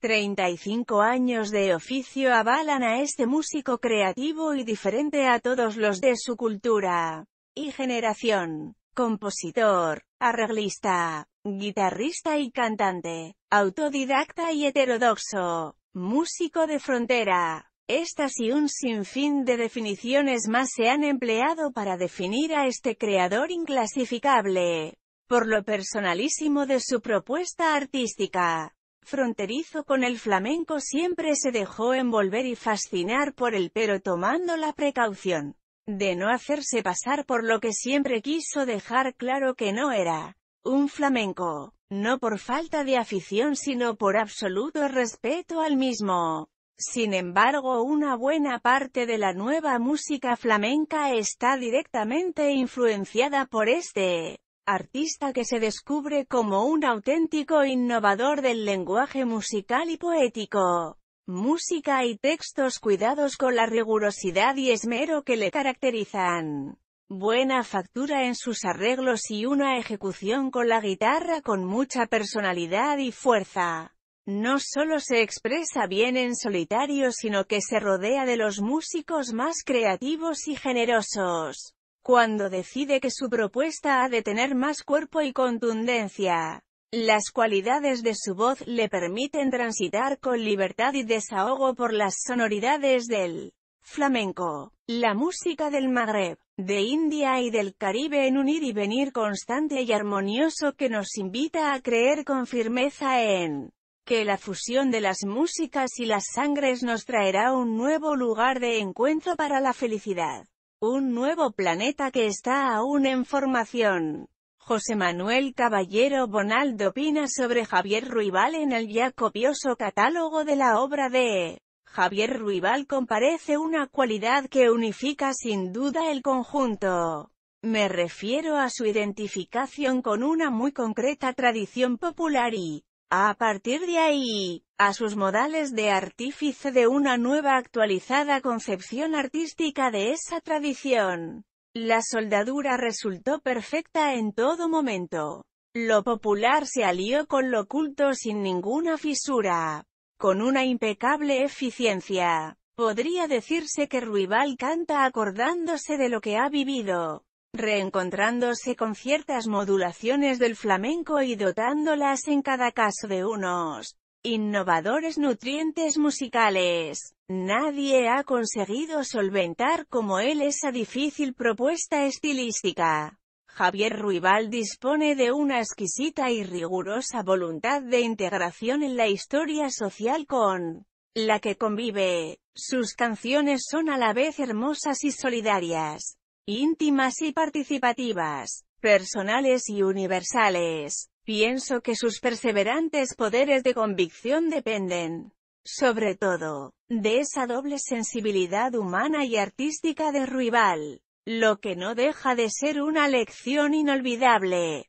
35 años de oficio avalan a este músico creativo y diferente a todos los de su cultura y generación. Compositor, arreglista, guitarrista y cantante, autodidacta y heterodoxo, músico de frontera. Estas y un sinfín de definiciones más se han empleado para definir a este creador inclasificable, por lo personalísimo de su propuesta artística fronterizo con el flamenco siempre se dejó envolver y fascinar por él pero tomando la precaución de no hacerse pasar por lo que siempre quiso dejar claro que no era un flamenco, no por falta de afición sino por absoluto respeto al mismo. Sin embargo una buena parte de la nueva música flamenca está directamente influenciada por este artista que se descubre como un auténtico innovador del lenguaje musical y poético. Música y textos cuidados con la rigurosidad y esmero que le caracterizan. Buena factura en sus arreglos y una ejecución con la guitarra con mucha personalidad y fuerza. No solo se expresa bien en solitario sino que se rodea de los músicos más creativos y generosos cuando decide que su propuesta ha de tener más cuerpo y contundencia. Las cualidades de su voz le permiten transitar con libertad y desahogo por las sonoridades del flamenco, la música del Magreb, de India y del Caribe en un ir y venir constante y armonioso que nos invita a creer con firmeza en que la fusión de las músicas y las sangres nos traerá un nuevo lugar de encuentro para la felicidad. Un nuevo planeta que está aún en formación. José Manuel Caballero Bonaldo opina sobre Javier Ruibal en el ya copioso catálogo de la obra de Javier Ruibal comparece una cualidad que unifica sin duda el conjunto. Me refiero a su identificación con una muy concreta tradición popular y a partir de ahí, a sus modales de artífice de una nueva actualizada concepción artística de esa tradición. La soldadura resultó perfecta en todo momento. Lo popular se alió con lo culto sin ninguna fisura. Con una impecable eficiencia, podría decirse que Ruibal canta acordándose de lo que ha vivido reencontrándose con ciertas modulaciones del flamenco y dotándolas en cada caso de unos innovadores nutrientes musicales. Nadie ha conseguido solventar como él esa difícil propuesta estilística. Javier Ruibal dispone de una exquisita y rigurosa voluntad de integración en la historia social con la que convive. Sus canciones son a la vez hermosas y solidarias, íntimas y participativas, personales y universales. Pienso que sus perseverantes poderes de convicción dependen, sobre todo, de esa doble sensibilidad humana y artística de Ruibal, lo que no deja de ser una lección inolvidable.